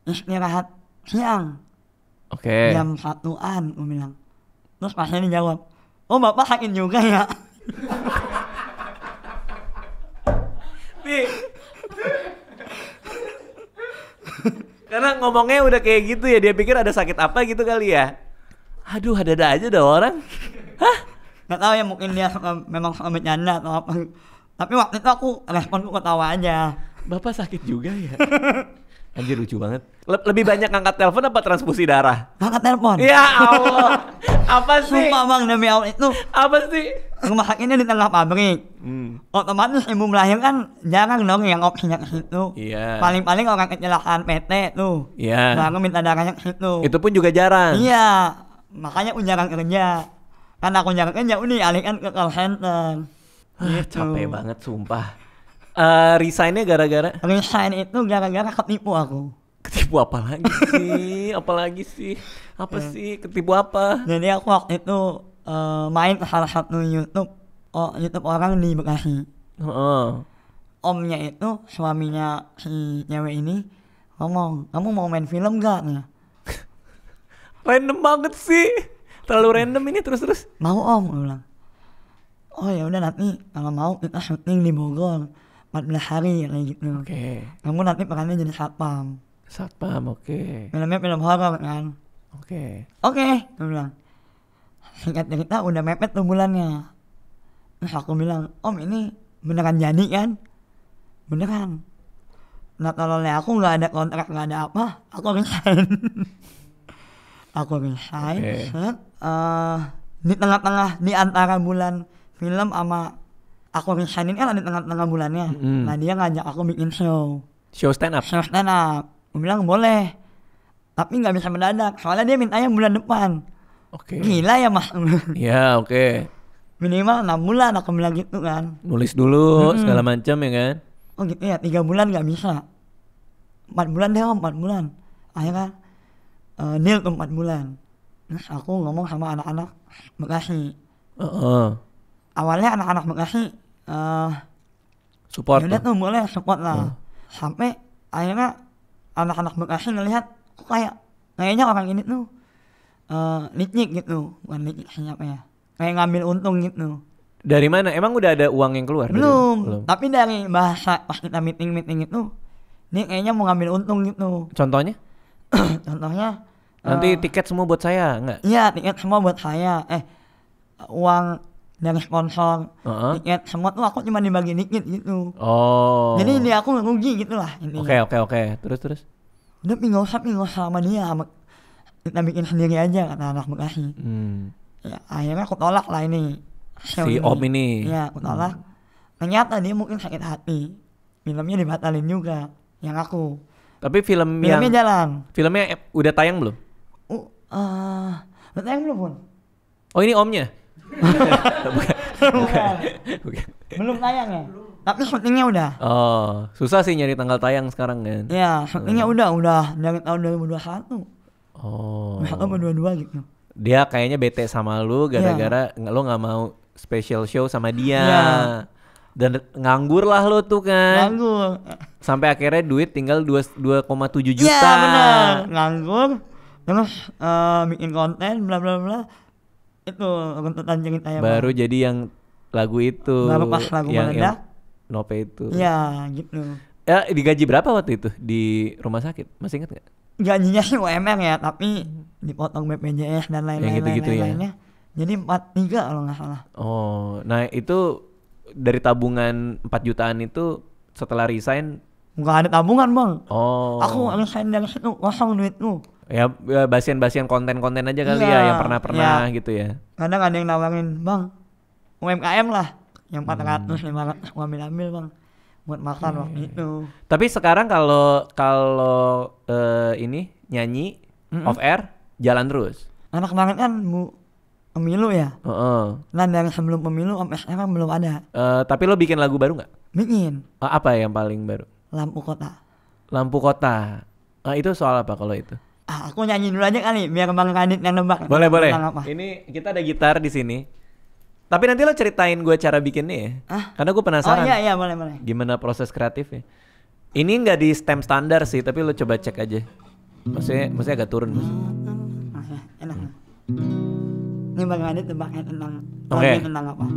istirahat siang. Oke. Okay. Jam satuan, gue bilang. Terus ini jawab, oh bapak sakit juga ya? [laughs] Nih, Karena ngomongnya udah kayak gitu ya, dia pikir ada sakit apa gitu kali ya. Aduh, ada-ada aja dah orang. Hah? Gak tau ya mungkin dia memang suka bercanda atau apa. Tapi waktu itu aku responku ketawa aja. Bapak sakit juga ya? [laughs] Anjir lucu banget. Lebih banyak ngangkat telepon apa transfusi darah? Ngangkat telepon. Ya Allah. apa [laughs] sih? Sumpah bang demi Allah itu. Apa sih? Rumah sakitnya di tengah pabrik. Hmm. Otomatis ibu melahirkan kan jarang dong yang oksinya ke situ. Iya. Yeah. Paling-paling orang kecelakaan PT tuh. Iya. Yeah. Baru minta darahnya ke situ. Itu pun juga jarang. Iya. Makanya aku jarang kerja. Karena aku jarang kerja, ini alihkan ke call center. Ah, gitu. Capek banget sumpah. Uh, resignnya gara-gara? Resign itu gara-gara ketipu aku. Ketipu apa lagi sih? apa lagi sih? Apa yeah. sih? Ketipu apa? Jadi aku waktu itu uh, main salah satu YouTube, oh, YouTube orang di Bekasi. oh. Omnya itu suaminya si cewek ini ngomong, kamu mau main film gak? nih [laughs] random banget sih. Terlalu random ini terus-terus. Mau om, ulang. Oh ya udah nanti kalau mau kita syuting di Bogor 14 hari kayak gitu. Oke. Okay. Namun nanti perannya jadi satpam. Satpam, oke. Okay. Filmnya film horor kan. Oke. Okay. Oke, okay, bilang. Singkat cerita udah mepet tuh bulannya. Nah aku bilang, om ini beneran jadi kan? Beneran. Nah kalau tolongnya aku nggak ada kontrak, nggak ada apa, aku resign. [laughs] aku resign. Okay. uh, eh, di tengah-tengah, di antara bulan film sama aku resignin kan ada tengah tengah bulannya mm. nah dia ngajak aku bikin show show stand up show stand up aku bilang boleh tapi nggak bisa mendadak soalnya dia minta yang bulan depan oke okay. gila ya mas ya oke okay. minimal enam bulan aku bilang gitu kan nulis dulu hmm. segala macam ya kan oh gitu ya tiga bulan nggak bisa empat bulan deh om empat bulan akhirnya uh, eh, nil tuh empat bulan terus aku ngomong sama anak-anak Bekasi uh -uh. awalnya anak-anak Bekasi uh, support ya tuh boleh support lah hmm. sampai akhirnya anak-anak Bekasi ngelihat kok kayak kayaknya orang ini tuh uh, gitu bukan licik ya? kayak ngambil untung gitu dari mana emang udah ada uang yang keluar belum, dari, belum. tapi dari bahasa pas kita meeting meeting itu ini kayaknya mau ngambil untung gitu contohnya [clears throat] contohnya nanti uh, tiket semua buat saya enggak iya tiket semua buat saya eh uang dari sponsor uh-huh. semua tuh aku cuma dibagi dikit gitu oh jadi ini aku rugi gitu lah oke oke okay, oke okay, okay. terus terus udah nggak sap nggak sama dia sama kita bikin sendiri aja kata anak Bekasi hmm. ya, akhirnya aku tolak lah ini si ini. om ini ya aku tolak hmm. ternyata dia mungkin sakit hati filmnya dibatalin juga yang aku tapi film filmnya yang jalan filmnya eh, udah tayang belum uh, uh, udah tayang belum pun oh ini omnya bukan, bukan, bukan. Belum tayang ya? Tapi syutingnya udah. Oh, susah sih nyari tanggal tayang sekarang kan? Iya, syutingnya hmm. Iya. udah, udah dari tahun 2021. Oh. Mereka tahun dua gitu. Dia kayaknya bete sama lu iya. gara-gara yeah. lu nggak mau special show sama dia. Yeah. Dan nganggur lah lu tuh kan. Nganggur. Sampai akhirnya duit tinggal 2,7 iya, juta. Iya yeah, benar. Nganggur. Terus uh, bikin konten bla bla bla itu runtutan jengit ayam baru bang. jadi yang lagu itu baru pas lagu yang, meledak yang nope itu ya gitu ya digaji berapa waktu itu di rumah sakit masih inget gak gajinya sih UMR ya tapi dipotong BPJS dan lain-lain gitu -gitu lain, ya. jadi empat tiga kalau nggak salah oh nah itu dari tabungan 4 jutaan itu setelah resign nggak ada tabungan bang oh aku resign dari situ kosong duitku Ya, ya basian-basian konten-konten aja kali ya, ya yang pernah-pernah ya. gitu ya. Kadang ada yang nawarin, "Bang, UMKM lah yang empat hmm. lima ngambil-ambil, Bang." buat makan hmm. waktu itu. Tapi sekarang kalau kalau uh, ini nyanyi mm -mm. off air jalan terus. Anak banget kan bu pemilu ya. Uh -uh. Nah dari sebelum pemilu sampai sekarang belum ada. Uh, tapi lo bikin lagu baru nggak? Bikin. Uh, apa yang paling baru? Lampu kota. Lampu kota. Uh, itu soal apa kalau itu? Ah, aku nyanyi dulu aja kali biar Bang Radit yang nembak. Boleh, boleh. Ini kita ada gitar di sini. Tapi nanti lo ceritain gue cara bikinnya ya. Ah? Karena gue penasaran. Oh iya iya boleh boleh. Gimana proses kreatifnya? Ini nggak di stem standar sih, tapi lo coba cek aja. Maksudnya, maksudnya agak turun. Maksudnya. Ah, ya, enak. Ini Bang Radit tebaknya tentang Oke. Okay. tentang apa? [clears throat]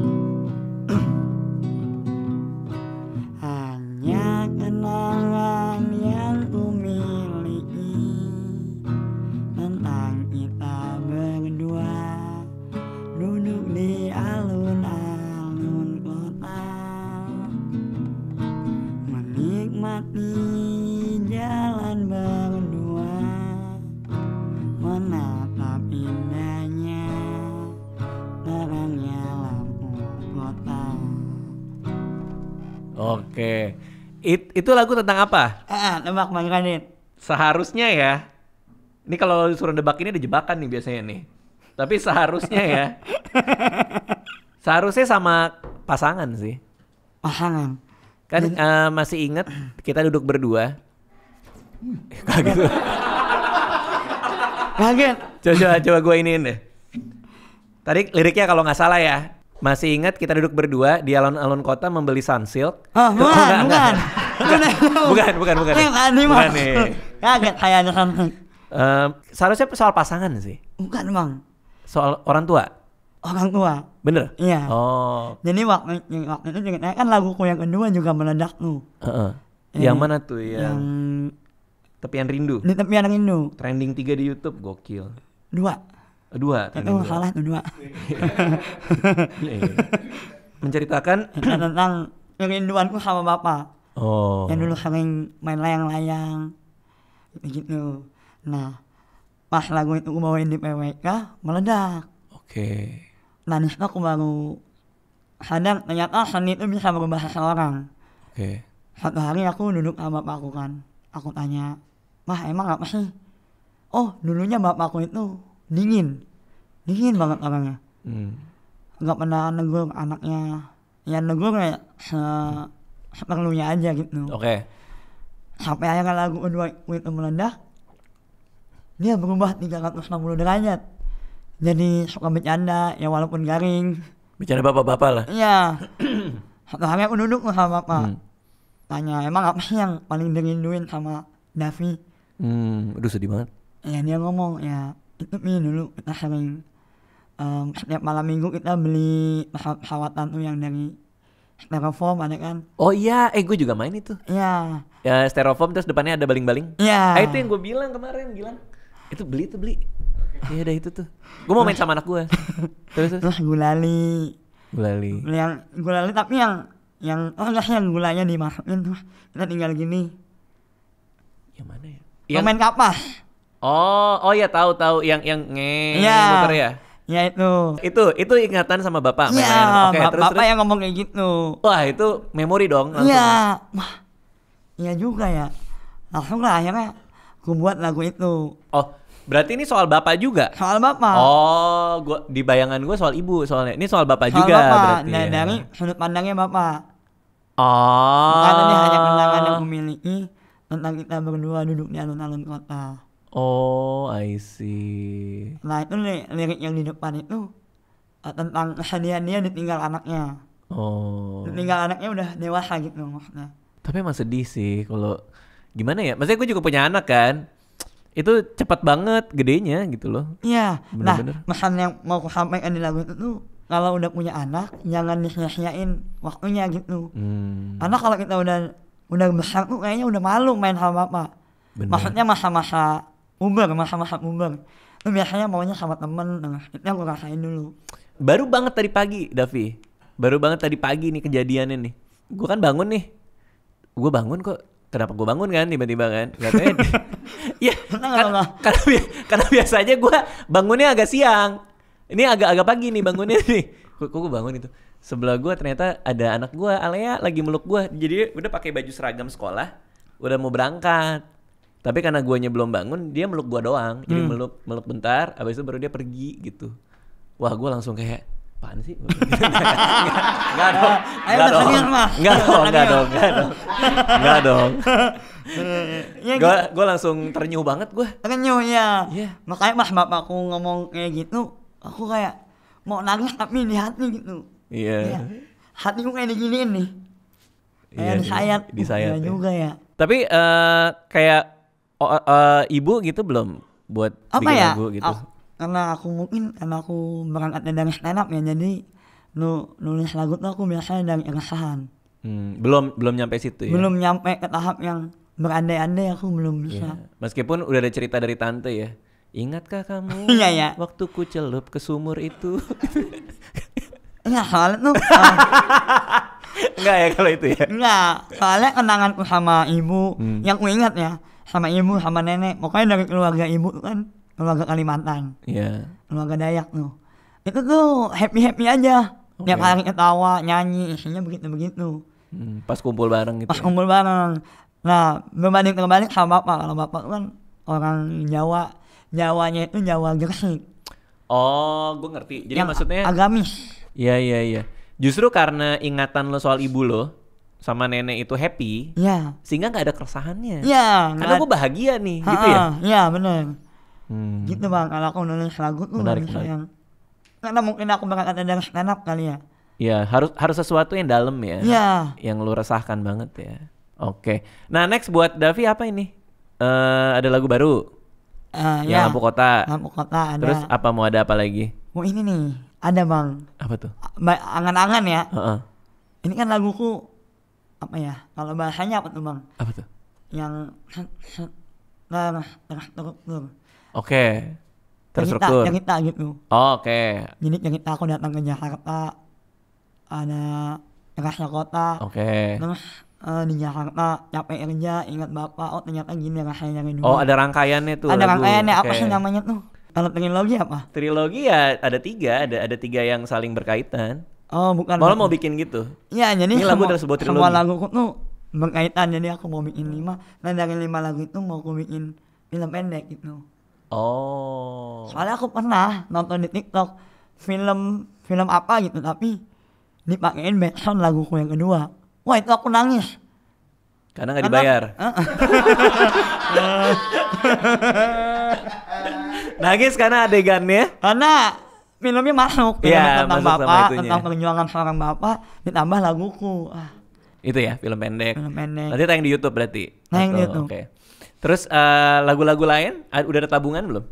Hanya kenangan yang di jalan berdua Menatap indahnya terangnya lampu kota Oke It, Itu lagu tentang apa? Nembak ah, nebak Seharusnya ya Ini kalau disuruh debak ini ada jebakan nih biasanya nih Tapi seharusnya ya [laughs] Seharusnya sama pasangan sih Pasangan Kan uh, masih inget kita duduk berdua. Hmm. Kaget gitu. Kaget. Coba, coba, coba gue iniin deh. Tadi liriknya kalau nggak salah ya. Masih ingat kita duduk berdua di alun-alun kota membeli sunsilk? Oh, ah, bukan, enggak, bukan. Enggak. [laughs] bukan, bukan, bukan. Bukan, nih, iya, bukan nih. Kaget kayaknya ada seharusnya soal pasangan sih. Bukan, Bang. Soal orang tua? orang tua. Bener? Iya. Oh. Jadi waktu, waktu itu ceritanya kan laguku yang kedua juga meledak tuh. Uh-uh. Iya. Yang mana tuh yang? Yang tepian rindu. Di tepian rindu. Trending tiga di YouTube, gokil. Dua. Dua. Itu dua. salah tuh dua. Menceritakan tentang kerinduanku sama bapak. Oh. Yang dulu sering main layang-layang gitu. Nah, pas lagu itu gue bawain di PWK meledak. Oke manusia baru sadar ternyata seni itu bisa merubah seseorang oke okay. satu hari aku duduk sama aku kan aku tanya mah emang apa sih oh dulunya aku itu dingin dingin banget orangnya hmm. Gak pernah negur anaknya ya negur ya se seperlunya aja gitu oke okay. sampai akhirnya lagu kedua itu meledak dia berubah 360 derajat jadi suka bercanda ya walaupun garing bercanda bapak-bapak lah iya satu hari aku duduk sama bapak hmm. tanya emang apa sih yang paling dirinduin sama Davi hmm aduh sedih banget ya dia ngomong ya itu nih dulu kita sering um, setiap malam minggu kita beli pesawat-pesawatan tuh yang dari styrofoam ada kan oh iya eh gue juga main itu iya ya styrofoam terus depannya ada baling-baling iya -baling. ah, itu yang gue bilang kemarin bilang itu beli itu beli Iya ada itu tuh. Gue mau main sama anak gue. Terus terus. gulali. Gulali. Yang gulali tapi yang yang oh nggak yang gulanya dimasukin tuh. Kita tinggal gini. Yang mana ya? Yang... Main kapas. Oh, oh ya tahu tahu yang yang nge ya. muter ya. Ya itu. Itu itu ingatan sama bapak. Iya. Oke, bap terus, bapak terus. yang ngomong kayak gitu. Wah itu memori dong. Iya. Wah. Iya juga ya. Langsung lah akhirnya gue buat lagu itu. Oh, Berarti ini soal bapak juga? Soal bapak. Oh, gua di bayangan gue soal ibu soalnya. Ini soal bapak soal juga bapak. berarti. Ya. Nah, bapak. sudut pandangnya bapak. Oh. Makanya hanya kenangan yang memiliki tentang kita berdua duduk di alun-alun kota. Oh, I see. Nah, itu nih lirik yang di depan itu uh, tentang kesedihan dia ditinggal anaknya. Oh. Ditinggal anaknya udah dewasa gitu maksudnya. Tapi emang sedih sih kalau gimana ya? Maksudnya gue juga punya anak kan itu cepat banget gedenya gitu loh. Iya. Nah, makan yang mau sampai sampaikan lagu itu tuh kalau udah punya anak jangan nih nyiain waktunya gitu. Hmm. Karena kalau kita udah udah besar tuh kayaknya udah malu main sama apa. Bener. Maksudnya masa-masa umur, masa-masa umur. Itu biasanya maunya sama temen, nah, itu aku rasain dulu. Baru banget tadi pagi, Davi. Baru banget tadi pagi nih kejadiannya nih. Gue kan bangun nih. Gue bangun kok kenapa gue bangun kan tiba-tiba kan katanya ya karena karena, bi karena biasanya gue bangunnya agak siang ini agak-agak pagi nih bangunnya [laughs] nih kok gue bangun itu sebelah gue ternyata ada anak gue Alea lagi meluk gue jadi udah pakai baju seragam sekolah udah mau berangkat tapi karena guanya belum bangun dia meluk gue doang jadi hmm. meluk meluk bentar abis itu baru dia pergi gitu wah gue langsung kayak apaan sih? Enggak [laughs] dong. Ayo dong. Enggak dong, enggak dong, enggak dong. Enggak dong. Gue ya, gue gitu. langsung ternyuh banget gue. Ternyuh ya. Iya. Makanya mah bapak aku ngomong kayak gitu, aku kayak mau nangis tapi di hati gitu. Iya. iya. Hati gue kayak diginiin nih. Iya, disayat. Disayat. Iya ya. juga ya. Tapi eh, kayak eh, ibu gitu belum buat apa ya? Lagu gitu karena aku mungkin karena aku berangkat dari stand up ya jadi nu nulis lagu tuh aku biasanya dari kesahan. hmm, belum belum nyampe situ ya belum nyampe ke tahap yang berandai-andai aku belum iya, bisa yeah. meskipun udah ada cerita dari tante ya ingatkah kamu [laughs] iya ya waktu ku celup ke sumur itu [laughs] ya soalnya tuh uh, [laughs] Enggak ya kalau itu ya Enggak Soalnya kenanganku sama ibu hmm. Yang ku ingat ya Sama ibu sama nenek Pokoknya dari keluarga ibu kan keluarga Kalimantan yeah. keluarga Dayak tuh itu ya, tuh happy happy aja okay. Oh, tiap iya. hari ketawa nyanyi isinya begitu begitu hmm, pas kumpul bareng gitu pas ya? kumpul bareng nah berbanding terbalik sama bapak kalau bapak kan orang Jawa Jawanya itu Jawa Gresik oh gue ngerti jadi Yang maksudnya agamis iya iya iya justru karena ingatan lo soal ibu lo sama nenek itu happy, ya. sehingga nggak ada keresahannya. Ya, karena gue bahagia nih, ha -ha, gitu ya. Iya benar. Hmm. Gitu bang, kalau aku nulis lagu tuh menarik, menarik. yang karena mungkin aku bakal ada dari stand up kali ya. Iya, harus harus sesuatu yang dalam ya. Iya. Yang lu resahkan banget ya. Oke. Nah, next buat Davi apa ini? Uh, ada lagu baru. Uh, yang ya. lampu kota. Lampu kota ada. Terus apa mau ada apa lagi? Mau ini nih, ada bang. Apa tuh? Angan-angan ya. Uh -uh. Ini kan laguku apa ya? Kalau bahasanya apa tuh bang? Apa tuh? Yang nah, Oke. Okay. Terstruktur. Yang kita gitu. Oke. Okay. yang kita aku datang ke Jakarta. Ada kerasnya kota. Oke. Okay. Terus eh, di Jakarta capek kerja ingat bapak oh ternyata gini rasanya yang Oh ada rangkaiannya tuh. Ada rangkaiannya apa sih namanya tuh? Kalau trilogi apa? Trilogi ya ada tiga, ada ada tiga yang saling berkaitan. Oh bukan. Malah mau bikin gitu? Iya jadi. Ini lagu tersebut sebuah trilogi. Semua lagu tuh berkaitan jadi aku mau bikin lima. Nah dari lima lagu itu mau aku bikin film pendek gitu. Oh. Soalnya aku pernah nonton di TikTok film film apa gitu tapi dipakein lagu laguku yang kedua. Wah itu aku nangis. Karena nggak dibayar. [laughs] [laughs] nangis karena adegannya. Karena filmnya masuk, ya, tentang masuk bapak, tentang perjuangan seorang bapak, ditambah laguku. Ah. Itu ya film pendek. Film pendek. Nanti tayang di YouTube berarti. Tayang di YouTube. Okay. Terus lagu eh, lagu-lagu lain udah ada tabungan belum?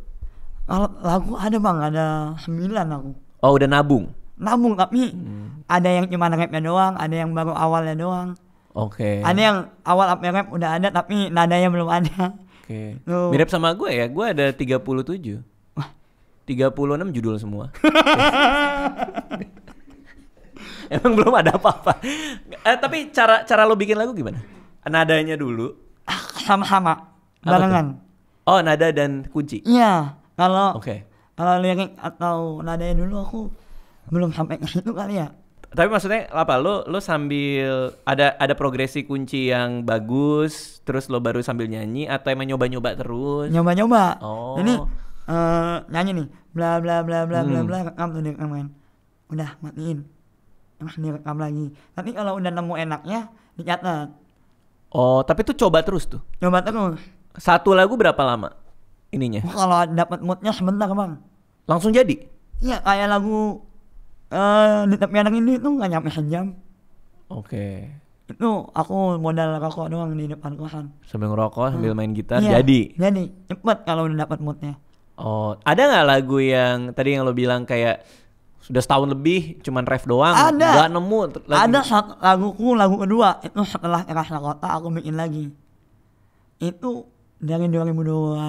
Lagu ada bang, ada sembilan aku. Oh udah nabung? Nabung tapi hmm. ada yang cuma rapnya doang, ada yang baru awalnya doang. Oke. Okay. Ada yang awal apa rap udah ada tapi nadanya belum ada. Oke. Okay. [laughs] Mirip sama gue ya, gue ada 37. puluh 36 judul semua. [laughs] [laughs] Emang belum ada apa-apa. Eh, tapi cara cara lo bikin lagu gimana? Nadanya dulu. Ah, sama-sama barengan. Oh, nada dan kunci. Iya. Kalau Oke. Okay. Kalau lirik atau nadanya dulu aku belum sampai ke situ kali ya. Tapi maksudnya apa? Lo lo sambil ada ada progresi kunci yang bagus, terus lo baru sambil nyanyi atau emang nyoba-nyoba terus? Nyoba-nyoba. Oh. Ini uh, eh, nyanyi nih, bla bla bla bla hmm. bla bla rekam tuh direkam main. Udah matiin. Emang rekam lagi. Tapi kalau udah nemu enaknya dicatat. Oh, tapi tuh coba terus tuh. Coba terus. Satu lagu berapa lama ininya? Oh, kalau dapat moodnya sebentar bang. Langsung jadi? Iya kayak lagu eh uh, tapi anak ini tuh nggak nyampe sejam. Oke. Okay. Itu aku modal rokok doang di depan kosan. Sambil ngerokok, hmm. sambil hmm. main gitar, iya, jadi. Jadi cepet kalau udah dapat moodnya. Oh, ada nggak lagu yang tadi yang lo bilang kayak sudah setahun lebih cuman ref doang ada nggak nemu lagu. ada laguku lagu kedua itu setelah rasa kota aku bikin lagi itu dari dua,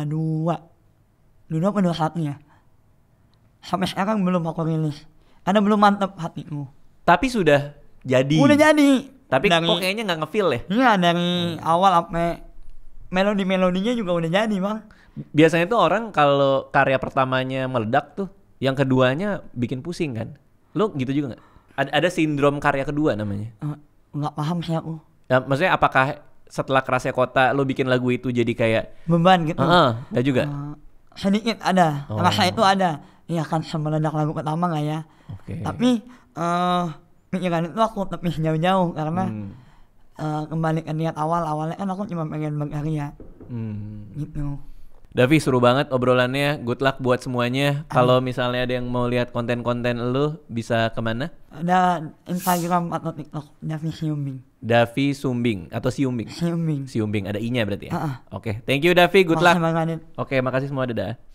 dua penuh haknya sampai sekarang belum aku rilis anda belum mantep hatimu tapi sudah jadi udah jadi tapi dari, kok kayaknya nggak ngefeel ya iya dari hmm. awal apa melodi melodinya juga udah jadi bang biasanya tuh orang kalau karya pertamanya meledak tuh yang keduanya bikin pusing kan lo gitu juga nggak ada, ada sindrom karya kedua namanya eh, nggak paham sih aku ya, maksudnya apakah setelah kerasnya kota lo bikin lagu itu jadi kayak beban gitu. Heeh, uh, juga. Uh, eh, sedikit ada. Oh. Masa itu ada. Iya kan meledak lagu pertama nggak ya? Okay. Tapi uh, kan itu aku tapi jauh-jauh karena hmm. uh, kembali ke niat awal awalnya kan aku cuma pengen berkarya. Hmm. Gitu. Davi seru banget obrolannya. Good luck buat semuanya. Kalau misalnya ada yang mau lihat konten-konten lo, bisa kemana? ada Instagram atau TikTok Davi Siumbing. Davi Sumbing atau Siumbing. Siumbing. Siumbing ada i-nya berarti ya. Uh -uh. Oke, okay. thank you Davi, good luck. Oke, okay, makasih semua dadah.